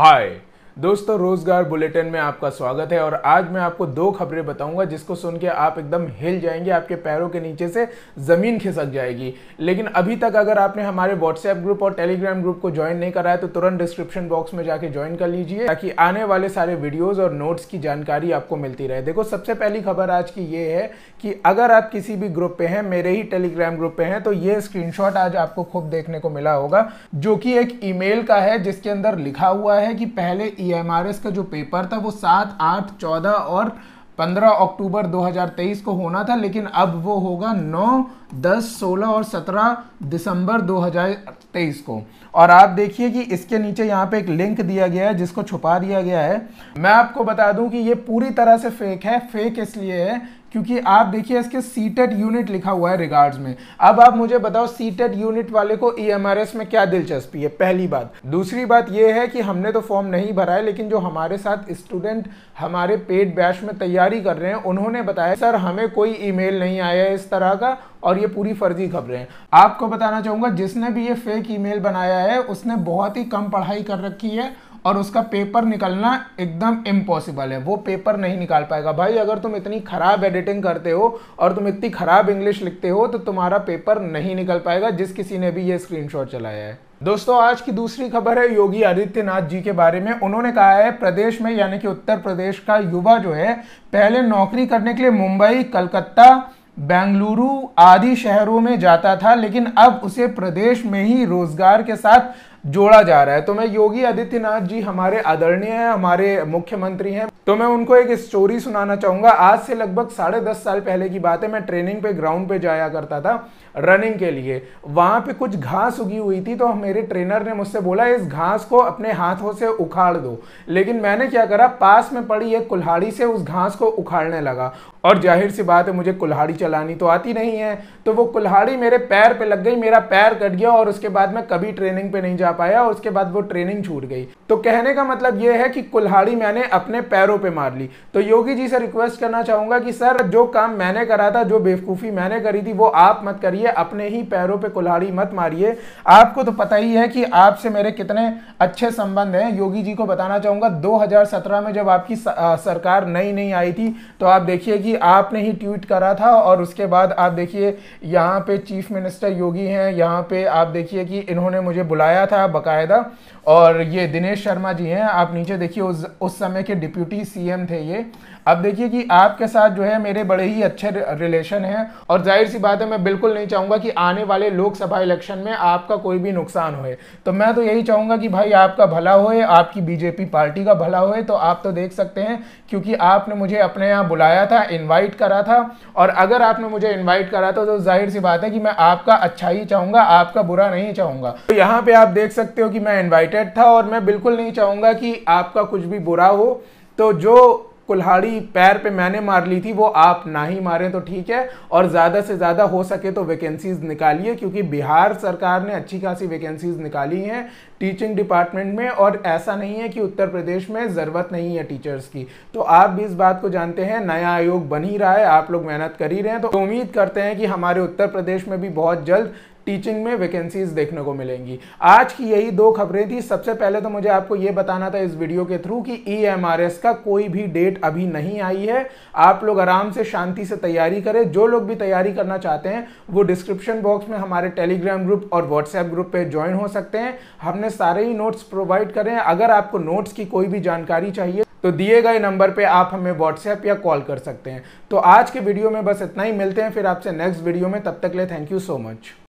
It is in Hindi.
は दोस्तों रोजगार बुलेटिन में आपका स्वागत है और आज मैं आपको दो खबरें बताऊंगा जिसको सुन के आप एकदम हिल जाएंगे आपके पैरों के नीचे से ज़मीन खिसक जाएगी लेकिन अभी तक अगर आपने हमारे व्हाट्सएप ग्रुप और टेलीग्राम ग्रुप को ज्वाइन नहीं करा है तो तुरंत डिस्क्रिप्शन बॉक्स में जाके ज्वाइन कर लीजिए ताकि आने वाले सारे वीडियोज और नोट्स की जानकारी आपको मिलती रहे देखो सबसे पहली खबर आज की ये है कि अगर आप किसी भी ग्रुप पे हैं मेरे ही टेलीग्राम ग्रुप पे हैं तो ये स्क्रीनशॉट आज आपको खूब देखने को मिला होगा जो कि एक ईमेल का है जिसके अंदर लिखा हुआ है कि पहले ई पीएमआरएस e का जो पेपर था वो सात आठ चौदह और 15 अक्टूबर 2023 को होना था लेकिन अब वो होगा नौ 10, 16 और 17 दिसंबर 2023 को और आप देखिए कि इसके नीचे यहाँ पे एक लिंक दिया गया है जिसको छुपा दिया गया है मैं आपको बता दूं कि ये पूरी तरह से फेक है फेक इसलिए है क्योंकि आप देखिए इसके सीटेड यूनिट लिखा हुआ है रिगार्ड्स में अब आप मुझे बताओ सीटेड यूनिट वाले को ई e में क्या दिलचस्पी है पहली बात दूसरी बात यह है कि हमने तो फॉर्म नहीं भरा है लेकिन जो हमारे साथ स्टूडेंट हमारे पेड बैच में तैयारी कर रहे हैं उन्होंने बताया सर हमें कोई ईमेल नहीं आया है इस तरह का और ये पूरी फर्जी खबरें हैं आपको बताना चाहूंगा जिसने भी ये फेक ईमेल बनाया है उसने बहुत ही कम पढ़ाई कर रखी है और उसका पेपर निकलना एकदम इम्पॉसिबल है वो पेपर नहीं निकाल पाएगा भाई अगर तुम इतनी ख़राब एडिटिंग करते हो और तुम इतनी ख़राब इंग्लिश लिखते हो तो तुम्हारा पेपर नहीं निकल पाएगा जिस किसी ने भी ये स्क्रीनशॉट चलाया है दोस्तों आज की दूसरी खबर है योगी आदित्यनाथ जी के बारे में उन्होंने कहा है प्रदेश में यानी कि उत्तर प्रदेश का युवा जो है पहले नौकरी करने के लिए मुंबई कलकत्ता बेंगलुरु आदि शहरों में जाता था लेकिन अब उसे प्रदेश में ही रोजगार के साथ जोड़ा जा रहा है तो मैं योगी आदित्यनाथ जी हमारे आदरणीय हैं हमारे मुख्यमंत्री हैं तो मैं उनको एक स्टोरी सुनाना चाहूंगा आज से लगभग साढ़े दस साल पहले की बात है मैं ट्रेनिंग पे ग्राउंड पे जाया करता था रनिंग के लिए वहां पे कुछ घास उगी हुई थी तो मेरे ट्रेनर ने मुझसे बोला इस घास को अपने हाथों से उखाड़ दो लेकिन मैंने क्या करा पास में पड़ी एक कुल्हाड़ी से उस घास को उखाड़ने लगा और जाहिर सी बात है मुझे कुल्हाड़ी चलानी तो आती नहीं है तो वो कुल्हाड़ी मेरे पैर पे लग गई मेरा पैर कट गया और उसके बाद मैं कभी ट्रेनिंग पे नहीं जा जा पाया और उसके बाद वो ट्रेनिंग छूट गई तो कहने का मतलब ये है कि कुल्हाड़ी मैंने अपने पैरों पे मार ली तो योगी जी से रिक्वेस्ट करना चाहूंगा कि सर जो काम मैंने करा था जो बेवकूफ़ी मैंने करी थी वो आप मत करिए अपने ही पैरों पे कुल्हाड़ी मत मारिए आपको तो पता ही है कि आपसे मेरे कितने अच्छे संबंध हैं योगी जी को बताना चाहूँगा दो में जब आपकी सरकार नई नई आई थी तो आप देखिए कि आपने ही ट्वीट करा था और उसके बाद आप देखिए यहाँ पे चीफ मिनिस्टर योगी हैं यहाँ पे आप देखिए कि इन्होंने मुझे बुलाया था है बकायदा और ये दिनेश शर्मा जी हैं आप नीचे देखिए उस उस समय के डिप्यूटी सीएम थे ये अब देखिए कि आपके साथ जो है मेरे बड़े ही अच्छे रिलेशन हैं और जाहिर सी बात है मैं बिल्कुल नहीं चाहूँगा कि आने वाले लोकसभा इलेक्शन में आपका कोई भी नुकसान होए तो मैं तो यही चाहूँगा कि भाई आपका भला होए आपकी बीजेपी पार्टी का भला होए तो आप तो देख सकते हैं क्योंकि आपने मुझे अपने यहाँ बुलाया था इन्वाइट करा था और अगर आपने मुझे इन्वाइट करा था तो जाहिर सी बात है कि मैं आपका अच्छा ही चाहूँगा आपका बुरा नहीं चाहूँगा तो यहाँ पर आप देख देख सकते हो कि मैं इनवाइटेड था और मैं बिल्कुल नहीं चाहूँगा कि आपका कुछ भी बुरा हो तो जो कुल्हाड़ी पैर पे मैंने मार ली थी वो आप ना ही मारें तो ठीक है और ज़्यादा से ज़्यादा हो सके तो वैकेंसीज निकालिए क्योंकि बिहार सरकार ने अच्छी खासी वैकेंसीज निकाली हैं टीचिंग डिपार्टमेंट में और ऐसा नहीं है कि उत्तर प्रदेश में ज़रूरत नहीं है टीचर्स की तो आप भी इस बात को जानते हैं नया आयोग बन ही रहा है आप लोग मेहनत कर ही रहे हैं तो उम्मीद करते हैं कि हमारे उत्तर प्रदेश में भी बहुत जल्द टीचिंग में वैकेंसीज देखने को मिलेंगी आज की यही दो खबरें थी सबसे पहले तो मुझे आपको ये बताना था इस वीडियो के थ्रू कि ई e का कोई भी डेट अभी नहीं आई है आप लोग आराम से शांति से तैयारी करें जो लोग भी तैयारी करना चाहते हैं वो डिस्क्रिप्शन बॉक्स में हमारे टेलीग्राम ग्रुप और व्हाट्सएप ग्रुप पर ज्वाइन हो सकते हैं हमने सारे ही नोट्स प्रोवाइड करें अगर आपको नोट्स की कोई भी जानकारी चाहिए तो दिए गए नंबर पे आप हमें व्हाट्सएप या कॉल कर सकते हैं तो आज के वीडियो में बस इतना ही मिलते हैं फिर आपसे नेक्स्ट वीडियो में तब तक ले थैंक यू सो मच